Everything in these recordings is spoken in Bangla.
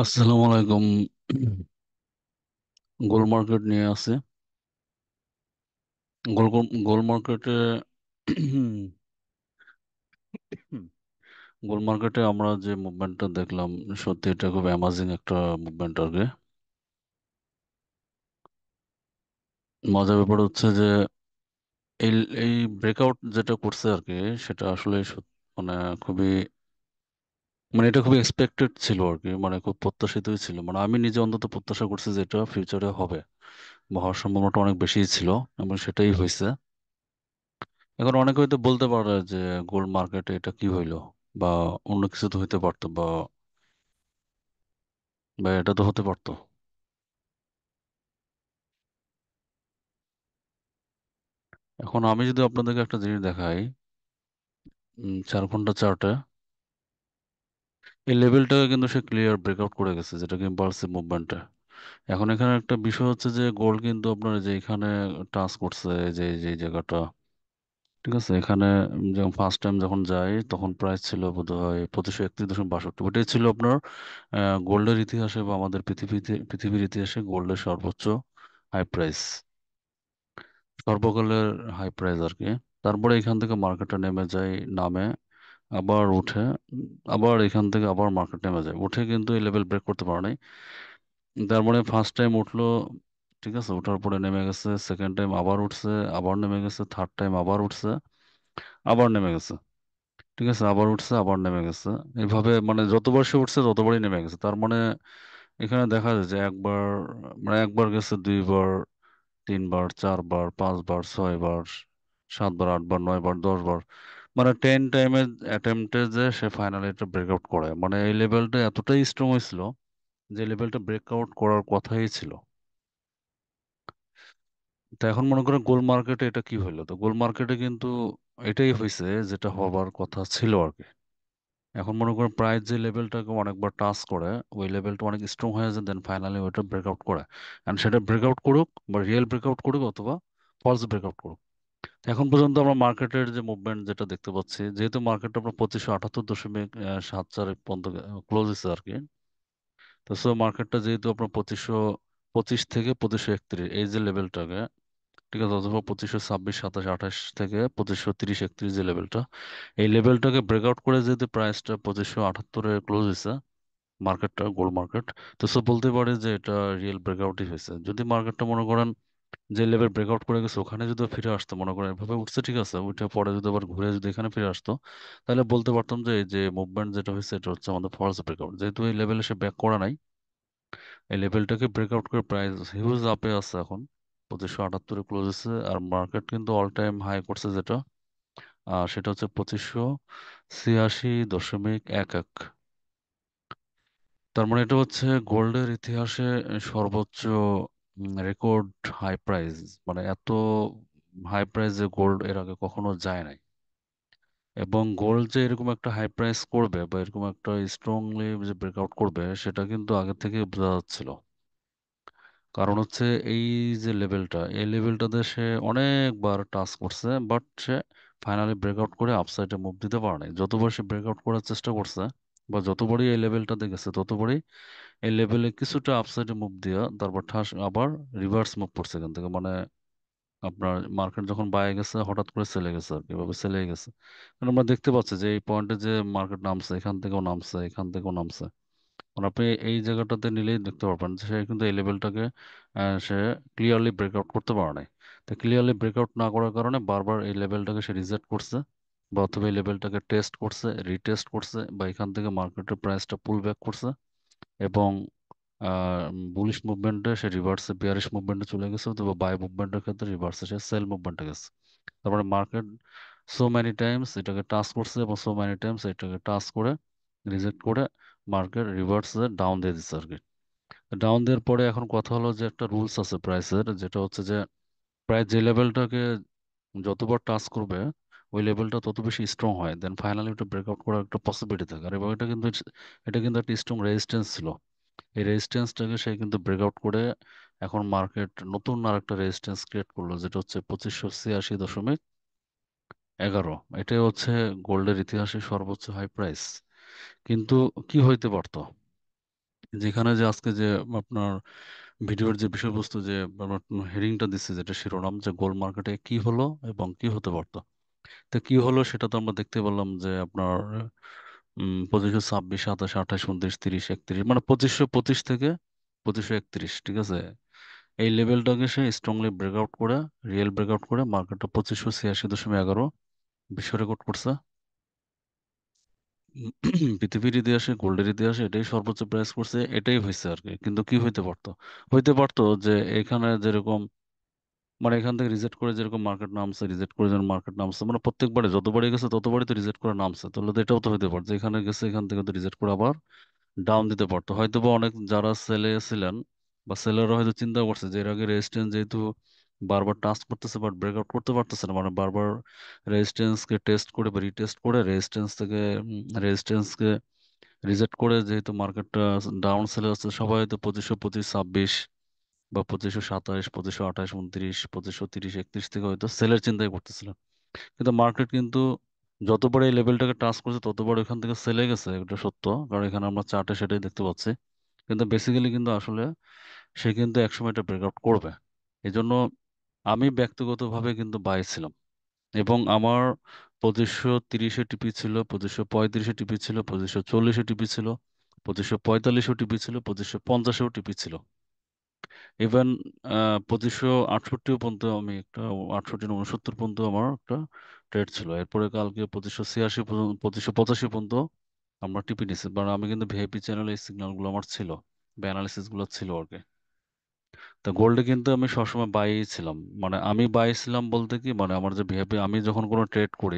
আসসালামু আলাইকুম গোল মার্কেট নিয়ে আছে গোল গোল্ড মার্কেটে গোল মার্কেটে আমরা যে মুভমেন্টটা দেখলাম সত্যি এটা খুব অ্যামাজিং একটা মুভমেন্ট আর কি মজার ব্যাপার হচ্ছে যে এই এই ব্রেকআউট যেটা করছে আর কি সেটা আসলে মানে খুবই মানে এটা খুব এক্সপেক্টেড ছিল আর কি মানে খুব প্রত্যাশিতই ছিল মানে আমি নিজে অন্তত প্রত্যাশা করছি যে এটা ফিউচারে হবে বা হওয়ার সম্ভাবনাটা অনেক বেশি ছিল এবং সেটাই হয়েছে এখন অনেকে হয়তো বলতে পারে যে গোল্ড মার্কেটে এটা কি হইলো বা অন্য কিছু তো হইতে পারতো বা বা এটা তো হতে পারতো এখন আমি যদি আপনাদেরকে একটা জিনিস দেখাই চার ঘন্টা চার্টে এই লেভেলটাকে কিন্তু সে ক্লিয়ার ব্রেকআউট করে গেছে কি ইম্পালসিভ মুভমেন্টটা এখন এখানে একটা বিষয় হচ্ছে যে গোল্ড কিন্তু আপনার যে এখানে টাচ করছে যে যে জায়গাটা ঠিক আছে এখানে যখন ফার্স্ট টাইম যখন যাই তখন প্রাইস ছিল বোধ হয় পঁচিশশো একত্রিশ দশমিক বাষট্টি ওইটাই ছিল আপনার গোল্ডের ইতিহাসে বা আমাদের পৃথিবীতে পৃথিবীর ইতিহাসে গোল্ডের সর্বোচ্চ হাই প্রাইস সর্বকালের হাই প্রাইস আর কি তারপরে এখান থেকে মার্কেটটা নেমে যায় নামে আবার উঠে আবার এখান থেকে আবার মার্কেট নেমে যায় উঠে কিন্তু এই লেভেল ব্রেক করতে পারে নাই তার মানে ফার্স্ট টাইম উঠলো ঠিক আছে ওঠার পরে নেমে গেছে সেকেন্ড টাইম আবার উঠছে আবার নেমে গেছে থার্ড টাইম আবার উঠছে আবার নেমে গেছে ঠিক আছে আবার উঠছে আবার নেমে গেছে এভাবে মানে যতবার সে উঠছে ততবারই নেমে গেছে তার মানে এখানে দেখা যায় যে একবার মানে একবার গেছে দুইবার তিনবার চারবার পাঁচবার ছয়বার সাতবার আটবার নয়বার দশবার মানে টেন টাইমে অ্যাটেম্পটে যে সে ফাইনালি ব্রেক আউট করে মানে এই লেভেলটা এতটাই স্ট্রং হয়েছিল যে লেভেলটা ব্রেক আউট করার কথাই ছিল তা এখন মনে করেন গোল মার্কেটে এটা কি হইলো তো গোল মার্কেটে কিন্তু এটাই হয়েছে যেটা হবার কথা ছিল আর কি এখন মনে করেন প্রাইস যে লেভেলটাকে অনেকবার টাচ করে ওই লেভেলটা অনেক স্ট্রং হয়ে যায় দেন ফাইনালি ওইটা ব্রেক আউট করে অ্যান্ড সেটা আউট করুক বা রিয়েল ব্রেক আউট করুক অথবা ফলস ব্রেক আউট করুক এখন পর্যন্ত আমরা মার্কেটের যে মুভমেন্ট যেটা দেখতে পাচ্ছি যেহেতু মার্কেটটা আমরা পঁচিশশো আটাত্তর দশমিক সাত চার পর্যন্ত ক্লোজ হয়েছে আর কি তো সো মার্কেটটা যেহেতু আপনার পঁচিশশো পঁচিশ থেকে পঁচিশশো একত্রিশ এই যে লেভেলটাকে ঠিক আছে অথবা পঁচিশশো ছাব্বিশ সাতাশ আঠাশ থেকে পঁচিশশো তিরিশ একত্রিশ যে লেভেলটা এই লেভেলটাকে ব্রেকআউট করে যেহেতু প্রাইসটা পঁচিশশো আটাত্তরে ক্লোজ হয়েছে মার্কেটটা গোল্ড মার্কেট তো সো বলতে পারি যে এটা রিয়েল ব্রেকআউটই হয়েছে যদি মার্কেটটা মনে করেন যে লেভেল ব্রেকআউট করে গেছে ওখানে যদি ফিরে আসতো মনে করেন এভাবে উঠছে ঠিক আছে উঠে পরে যদি আবার ঘুরে যদি এখানে ফিরে আসতো তাহলে বলতে পারতাম যে এই যে মুভমেন্ট যেটা হয়েছে এটা হচ্ছে আমাদের ফলস ব্রেকআউট যেহেতু এই লেভেল এসে ব্যাক করা নাই এই লেভেলটাকে ব্রেকআউট করে প্রাইস হিউজ আপে আছে এখন পঁচিশশো আটাত্তরে ক্লোজ আছে আর মার্কেট কিন্তু অল টাইম হাই করছে যেটা আর সেটা হচ্ছে পঁচিশশো ছিয়াশি দশমিক এক এক তার মানে এটা হচ্ছে গোল্ডের ইতিহাসে সর্বোচ্চ রেকর্ড হাই প্রাইস মানে এত হাই প্রাইসে গোল্ড এর আগে কখনো যায় নাই এবং গোল্ড যে এরকম একটা হাই প্রাইস করবে বা এরকম একটা স্ট্রংলি যে ব্রেকআউট করবে সেটা কিন্তু আগে থেকে বোঝা যাচ্ছিল কারণ হচ্ছে এই যে লেভেলটা এই লেভেলটাতে সে অনেকবার টাচ করছে বাট সে ফাইনালি ব্রেকআউট করে আপসাইডে মুভ দিতে পারে নাই যতবার সে ব্রেকআউট করার চেষ্টা করছে বা যত বড়ই এই লেভেলটাতে গেছে তত বড়ই এই লেভেলে কিছুটা আপসাইডে মুভ দিয়া তারপর ঠাস আবার রিভার্স মুভ পড়ছে এখান থেকে মানে আপনার মার্কেট যখন বাইরে গেছে হঠাৎ করে সেলে গেছে আর কি এভাবে সেলে গেছে কারণ আমরা দেখতে পাচ্ছি যে এই পয়েন্টে যে মার্কেট নামছে এখান থেকেও নামছে এখান থেকেও নামছে মানে আপনি এই জায়গাটাতে নিলেই দেখতে পারবেন যে সে কিন্তু এই লেভেলটাকে সে ক্লিয়ারলি ব্রেকআউট করতে পারে নাই তো ক্লিয়ারলি ব্রেকআউট না করার কারণে বারবার এই লেভেলটাকে সে রিজেক্ট করছে বা লেভেলটাকে টেস্ট করছে রিটেস্ট করছে বা এখান থেকে মার্কেটের প্রাইসটা পুল ব্যাক করছে এবং বুলিশ মুভমেন্টে সে রিভার্সে বিয়ারিশ মুভমেন্টে চলে গেছে অথবা বাই মুভমেন্টের ক্ষেত্রে রিভার্সে সে সেল মুভমেন্টে গেছে তারপরে মার্কেট সো মেনি টাইমস এটাকে টাচ করছে এবং সো মেনি টাইমস এটাকে টাচ করে রিজেক্ট করে মার্কেট রিভার্সে ডাউন দিয়ে দিচ্ছে আর কি ডাউন দেওয়ার পরে এখন কথা হলো যে একটা রুলস আছে প্রাইসের যেটা হচ্ছে যে প্রায় যে লেভেলটাকে যতবার টাচ করবে ওই লেভেলটা তত বেশি স্ট্রং হয় দেন ফাইনালি ওটা ব্রেকআউট করার একটা পসিবিলিটি থাকে আর এবং এটা কিন্তু এটা কিন্তু একটা স্ট্রং রেজিস্ট্যান্স ছিল এই রেজিস্ট্যান্সটাকে সে কিন্তু ব্রেকআউট করে এখন মার্কেট নতুন আর একটা রেজিস্ট্যান্স ক্রিয়েট করলো যেটা হচ্ছে পঁচিশশো ছিয়াশি দশমিক এগারো এটাই হচ্ছে গোল্ডের ইতিহাসে সর্বোচ্চ হাই প্রাইস কিন্তু কি হইতে পারতো যেখানে যে আজকে যে আপনার ভিডিওর যে বিষয়বস্তু যে হেরিংটা দিচ্ছে যেটা শিরোনাম যে গোল্ড মার্কেটে কি হলো এবং কি হতে পারতো তো কি হলো সেটা তো আমরা দেখতে পেলাম যে আপনার পঁচিশশো ছাব্বিশ সাতাশ আঠাশ উনত্রিশ তিরিশ একত্রিশ মানে পঁচিশশো পঁচিশ থেকে পঁচিশশো একত্রিশ ঠিক আছে এই লেভেলটাকে সে স্ট্রংলি ব্রেকআউট করে রিয়েল ব্রেকআউট করে মার্কেটটা পঁচিশশো ছিয়াশি দশমিক এগারো বিশ্ব রেকর্ড করছে পৃথিবীর ইতিহাসে গোল্ডের ইতিহাসে এটাই সর্বোচ্চ প্রাইস করছে এটাই হয়েছে আর কি কিন্তু কি হইতে পারতো হইতে পারতো যে এখানে যেরকম মানে এখান থেকে রিজেক্ট করে যেরকম মার্কেট নামছে রিজেক্ট করে যেন মার্কেট নামছে মানে প্রত্যেকবারে যতবারই গেছে ততবারই তো রিজেক্ট করে নামছে তাহলে তো এটাও তো হতে পারতো এখানে গেছে এখান থেকে তো রিজেক্ট করে আবার ডাউন দিতে পারতো হয়তো বা অনেক যারা সেলে ছিলেন বা সেলাররা হয়তো চিন্তা করছে যে এর আগে রেজিস্ট্যান্স যেহেতু বারবার টাচ করতেছে বাট ব্রেকআউট করতে পারতেছে না মানে বারবার রেজিস্ট্যান্সকে টেস্ট করে বা রিটেস্ট করে রেজিস্ট্যান্স থেকে রেজিস্ট্যান্সকে রিজেক্ট করে যেহেতু মার্কেটটা ডাউন সেলে আসছে সবাই হয়তো পঁচিশশো পঁচিশ ছাব্বিশ বা পঁচিশশো সাতাশ পঁচিশশো আঠাশ উনত্রিশ পঁচিশশো তিরিশ একত্রিশ থেকে হয়তো সেলের চিন্তায় করতেছিল কিন্তু মার্কেট কিন্তু যত বড় এই লেভেলটাকে টাচ করছে তত বড় এখান থেকে সেলে গেছে এটা সত্য কারণ এখানে আমরা চার্টে সেটাই দেখতে পাচ্ছি কিন্তু বেসিক্যালি কিন্তু আসলে সে কিন্তু একসময় এটা ব্রেকআউট করবে এই জন্য আমি ব্যক্তিগতভাবে কিন্তু বাই ছিলাম এবং আমার পঁচিশশো তিরিশে টিপি ছিল পঁচিশশো পঁয়ত্রিশে টিপি ছিল পঁচিশশো চল্লিশে টিপি ছিল পঁচিশশো পঁয়তাল্লিশও টিপি ছিল পঁচিশশো পঞ্চাশেও টিপি ছিল ইভেন পঁচিশশো আটষট্টিও পর্যন্ত আমি একটা আটষট্টি উনসত্তর পর্যন্ত আমার একটা ট্রেড ছিল এরপরে কালকে পঁচিশশো ছিয়াশি পর্যন্ত পঁচিশশো পঁচাশি পর্যন্ত আমরা টিপি নিছি কারণ আমি কিন্তু ভিআইপি চ্যানেল এই সিগন্যালগুলো আমার ছিল বা অ্যানালিসিসগুলো ছিল আর কি তো গোল্ডে কিন্তু আমি সবসময় বাই ছিলাম মানে আমি বাই ছিলাম বলতে কি মানে আমার যে ভিআইপি আমি যখন কোনো ট্রেড করি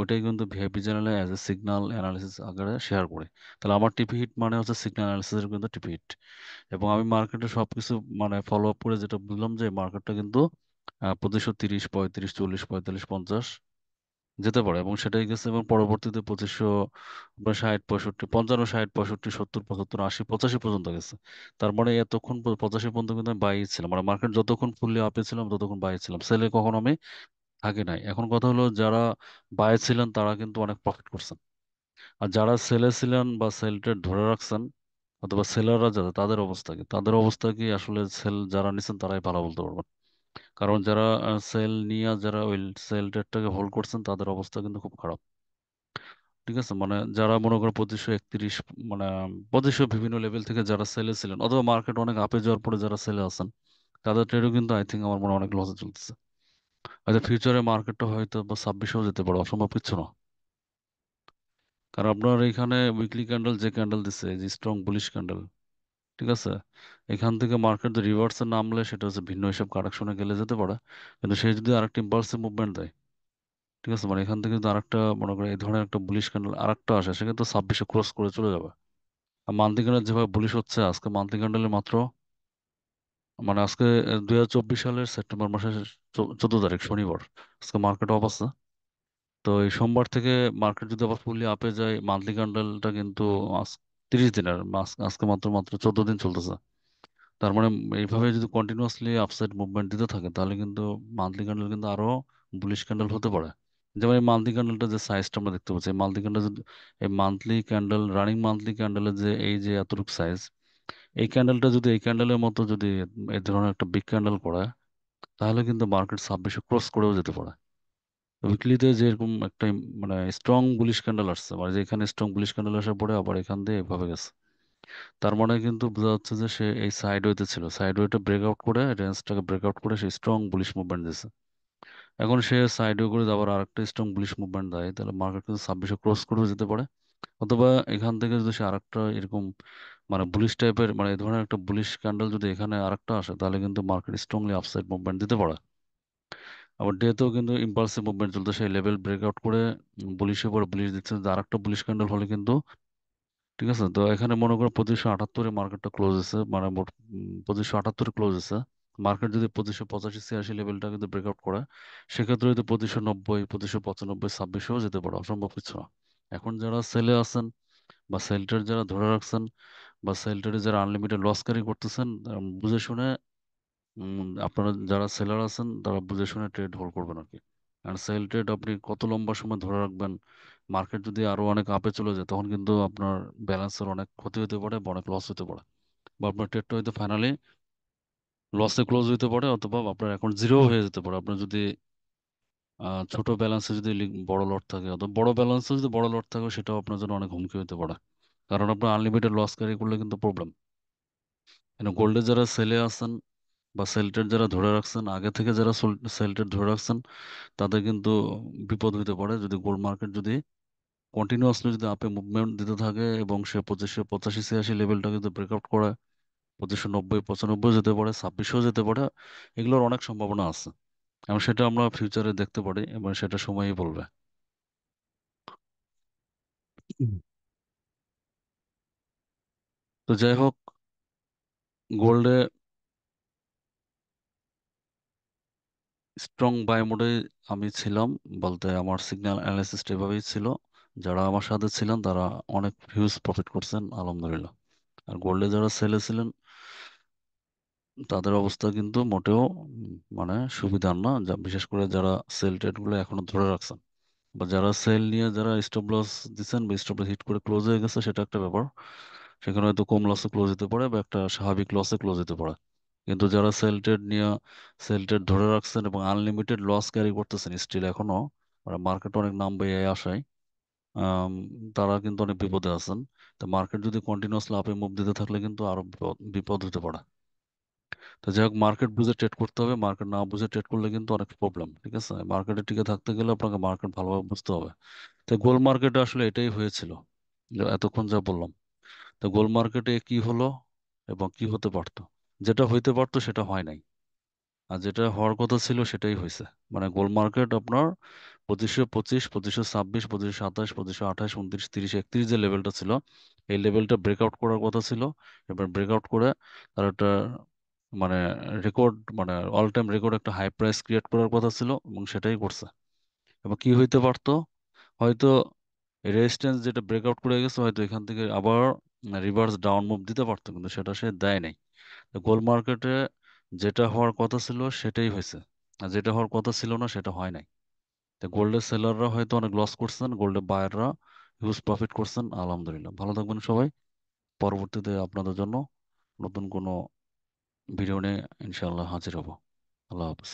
ওটাই কিন্তু ভিআইপি জানালে অ্যাজ এ সিগনাল অ্যানালিসিস আকারে শেয়ার করে তাহলে আমার টিপি হিট মানে হচ্ছে সিগনাল অ্যানালিসিসের কিন্তু টিপি হিট এবং আমি মার্কেটে সব কিছু মানে ফলো আপ করে যেটা বুঝলাম যে মার্কেটটা কিন্তু পঁচিশশো তিরিশ পঁয়ত্রিশ চল্লিশ পঁয়তাল্লিশ পঞ্চাশ যেতে পারে এবং সেটাই গেছে এবং পরবর্তীতে পঁচিশশো আপনার ষাট পঁয়ষট্টি পঞ্চান্ন ষাট পঁয়ষট্টি সত্তর পঁচাত্তর আশি পঁচাশি পর্যন্ত গেছে তার মানে এতক্ষণ পঁচাশি পর্যন্ত কিন্তু আমি বাইরে ছিলাম মানে মার্কেট যতক্ষণ ফুললে আপে ছিলাম ততক্ষণ বাইরে ছিলাম সেলে কখন আমি আগে নাই এখন কথা হলো যারা বায়ে ছিলেন তারা কিন্তু অনেক প্রফিট করছেন আর যারা সেলে ছিলেন বা সেল ট্রেড ধরে রাখছেন অথবা সেলাররা যারা তাদের অবস্থা কি তাদের অবস্থা কি আসলে সেল যারা নিছেন তারাই ভালো বলতে পারবেন কারণ যারা সেল নিয়ে যারা ওই সেল ট্রেডটাকে হোল্ড করছেন তাদের অবস্থা কিন্তু খুব খারাপ ঠিক আছে মানে যারা মনে করো পঁচিশশো একত্রিশ মানে পঁচিশশো বিভিন্ন লেভেল থেকে যারা সেলে ছিলেন অথবা মার্কেট অনেক আপে যাওয়ার পরে যারা সেলে আছেন তাদের ট্রেডও কিন্তু আই থিঙ্ক আমার মনে অনেক লসে চলতেছে আচ্ছা ফিউচারে মার্কেটটা হয়তো বা ছাব্বিশেও যেতে পারো অসম্ভব কিছু না কারণ আপনার এখানে উইকলি ক্যান্ডেল যে ক্যান্ডেল দিছে যে স্ট্রং বুলিশ ক্যান্ডেল ঠিক আছে এখান থেকে মার্কেট যদি রিভার্সে নামলে সেটা হচ্ছে ভিন্ন হিসাব কারেকশনে গেলে যেতে পারে কিন্তু সে যদি আরেকটা ইম্পালসিভ মুভমেন্ট দেয় ঠিক আছে মানে এখান থেকে যদি আরেকটা মনে করে এই ধরনের একটা বুলিশ ক্যান্ডেল আরেকটা আসে সেক্ষেত্রে ছাব্বিশে ক্রস করে চলে যাবে আর মান্থলি ক্যান্ডেল যেভাবে বুলিশ হচ্ছে আজকে মান্থলি ক্যান্ডেলে মাত্র মানে আজকে দুই হাজার চব্বিশ সালের সেপ্টেম্বর মাসের চোদ্দ তারিখ শনিবার আজকে মার্কেট অফ আছে তো এই সোমবার থেকে মার্কেট যদি আবার ফুললি আপে যায় মান্থলি ক্যান্ডেলটা কিন্তু তিরিশ দিনের আজকে মাত্র মাত্র চোদ্দ দিন চলতেছে তার মানে এইভাবে যদি কন্টিনিউয়াসলি আপসাইড মুভমেন্ট দিতে থাকে তাহলে কিন্তু মান্থলি ক্যান্ডেল কিন্তু আরো বুলিশ ক্যান্ডেল হতে পারে যেমন এই মান্থলি ক্যান্ডেলটা যে সাইজটা আমরা দেখতে পাচ্ছি মান্থলি ক্যান্ডেল এই মান্থলি ক্যান্ডেল রানিং মান্থলি ক্যান্ডেলের যে এই যে এতটুকু সাইজ এই ক্যান্ডেলটা যদি এই ক্যান্ডেলের মতো যদি এ ধরনের একটা বিগ ক্যান্ডেল করে তাহলে কিন্তু মার্কেট ছাব্বিশে ক্রস করেও যেতে পারে উইকলিতে যেরকম একটা মানে স্ট্রং বুলিশ ক্যান্ডেল আসছে মানে যেখানে স্ট্রং বুলিশ ক্যান্ডেল আসার পরে আবার এখান দিয়ে এভাবে গেছে তার মানে কিন্তু বোঝা যাচ্ছে যে সে এই সাইড ওয়েতে ছিল সাইড ওয়েটা ব্রেকআউট করে রেঞ্জটাকে ব্রেকআউট করে সে স্ট্রং বুলিশ মুভমেন্ট দিয়েছে এখন সে সাইড ওয়ে করে আবার আরেকটা স্ট্রং বুলিশ মুভমেন্ট দেয় তাহলে মার্কেট কিন্তু ছাব্বিশে ক্রস করেও যেতে পারে অথবা এখান থেকে যদি সে আরেকটা এরকম মানে বুলিশ টাইপের মানে এই ধরনের একটা বুলিশ ক্যান্ডেল যদি এখানে আরেকটা আসে তাহলে কিন্তু মার্কেট স্ট্রংলি আপসাইড মুভমেন্ট দিতে পারে আবার ডেতেও কিন্তু ইম্পালসিভ মুভমেন্ট চলতে সেই লেভেল ব্রেকআউট করে বুলিশের পর বুলিশ দিচ্ছে যে আরেকটা বুলিশ ক্যান্ডেল হলে কিন্তু ঠিক আছে তো এখানে মনে করো পঁচিশশো আটাত্তরে মার্কেটটা ক্লোজ আছে মানে মোট পঁচিশশো আটাত্তরে ক্লোজ আছে মার্কেট যদি পঁচিশশো পঁচাশি ছিয়াশি লেভেলটা কিন্তু ব্রেকআউট করে সেক্ষেত্রে যদি পঁচিশশো নব্বই পঁচিশশো পঁচানব্বই ছাব্বিশেও যেতে পারে অসম্ভব কিছু না এখন যারা সেলে আছেন বা সেলটার যারা ধরে রাখছেন বা সেলটারে যারা আনলিমিটেড লস ক্যারি করতেছেন বুঝে শুনে আপনারা যারা সেলার আছেন তারা বুঝে শুনে ট্রেড হোল্ড করবেন আর কি আর সেল ট্রেড আপনি কত লম্বা সময় ধরে রাখবেন মার্কেট যদি আরও অনেক আপে চলে যায় তখন কিন্তু আপনার ব্যালেন্সের অনেক ক্ষতি হতে পারে বা অনেক লস হতে পারে বা আপনার ট্রেডটা হয়তো ফাইনালি লসে ক্লোজ হতে পারে অথবা আপনার অ্যাকাউন্ট জিরো হয়ে যেতে পারে আপনার যদি ছোট ব্যালেন্সে যদি বড় লট থাকে অথবা বড় ব্যালেন্সে যদি বড় লট থাকে সেটাও আপনার জন্য অনেক হুমকি হতে পারে কারণ আপনার আনলিমিটেড লস ক্যারি করলে কিন্তু প্রবলেম কেন গোল্ডে যারা সেলে আছেন বা সেলটেড যারা ধরে রাখছেন আগে থেকে যারা সেলটেড ধরে রাখছেন তাদের কিন্তু বিপদ হইতে পারে যদি গোল্ড মার্কেট যদি কন্টিনিউয়াসলি যদি আপে মুভমেন্ট দিতে থাকে এবং সে পঁচিশে পঁচাশি ছিয়াশি লেভেলটা কিন্তু ব্রেকআউট করে পঁচিশশো নব্বই পঁচানব্বই যেতে পারে ছাব্বিশেও যেতে পারে এগুলোর অনেক সম্ভাবনা আছে এবং সেটা আমরা ফিউচারে দেখতে পারি এবং সেটা সময়ই বলবে তো যাই হোক গোল্ডে স্ট্রং বাই মোডে আমি ছিলাম বলতে আমার সিগন্যাল অ্যানালাইসিসটা এভাবেই ছিল যারা আমার সাথে ছিলেন তারা অনেক হিউজ প্রফিট করছেন আলহামদুলিল্লাহ আর গোল্ডে যারা সেলে ছিলেন তাদের অবস্থা কিন্তু মোটেও মানে সুবিধার না যা- বিশেষ করে যারা সেল ট্রেড গুলো এখনো ধরে রাখছেন বা যারা সেল নিয়ে যারা স্টপ লস দিচ্ছেন বা স্টপ লস হিট করে ক্লোজ হয়ে গেছে সেটা একটা ব্যাপার সেখানে হয়তো কম লসে ক্লোজ হতে পারে বা একটা স্বাভাবিক লসে ক্লোজ হতে পারে কিন্তু যারা সেল ট্রেড নিয়ে সেল ট্রেড ধরে রাখছেন এবং আনলিমিটেড লস ক্যারি করতেছেন স্টিল এখনো মার্কেট অনেক নাম বেয়ে আসায় তারা কিন্তু অনেক বিপদে আছেন তো মার্কেট যদি কন্টিনিউয়াসলি আপে মুভ দিতে থাকলে কিন্তু আরো বিপদ বিপদ হতে পারে তো যাই হোক মার্কেট বুঝে ট্রেড করতে হবে মার্কেট না বুঝে ট্রেড করলে কিন্তু অনেক প্রবলেম ঠিক আছে মার্কেটে টিকে থাকতে গেলে আপনাকে মার্কেট ভালোভাবে বুঝতে হবে তো গোল মার্কেটে আসলে এটাই হয়েছিল এতক্ষণ যা বললাম তো গোল মার্কেটে কি হলো এবং কি হতে পারতো যেটা হইতে পারতো সেটা হয় নাই আর যেটা হওয়ার কথা ছিল সেটাই হয়েছে মানে গোল মার্কেট আপনার পঁচিশশো পঁচিশ পঁচিশশো ছাব্বিশ পঁচিশশো সাতাশ পঁচিশশো আঠাশ উনত্রিশ তিরিশ একত্রিশ যে লেভেলটা ছিল এই লেভেলটা ব্রেকআউট করার কথা ছিল এবার ব্রেকআউট করে তার একটা মানে রেকর্ড মানে অল টাইম রেকর্ড একটা হাই প্রাইস ক্রিয়েট করার কথা ছিল এবং সেটাই করছে এবং কি হইতে পারতো হয়তো রেজিস্ট্যান্স যেটা ব্রেকআউট করে গেছে হয়তো এখান থেকে আবার রিভার্স ডাউন মুভ দিতে পারতো কিন্তু সেটা সে দেয় নাই গোল্ড মার্কেটে যেটা হওয়ার কথা ছিল সেটাই হয়েছে আর যেটা হওয়ার কথা ছিল না সেটা হয় নাই তো গোল্ডের সেলাররা হয়তো অনেক লস করছেন গোল্ডের বায়াররা হিউজ প্রফিট করছেন আলহামদুলিল্লাহ ভালো থাকবেন সবাই পরবর্তীতে আপনাদের জন্য নতুন কোনো ভিডিও নিয়ে ইনশাআল্লাহ হাজির হব আল্লাহ হাফিজ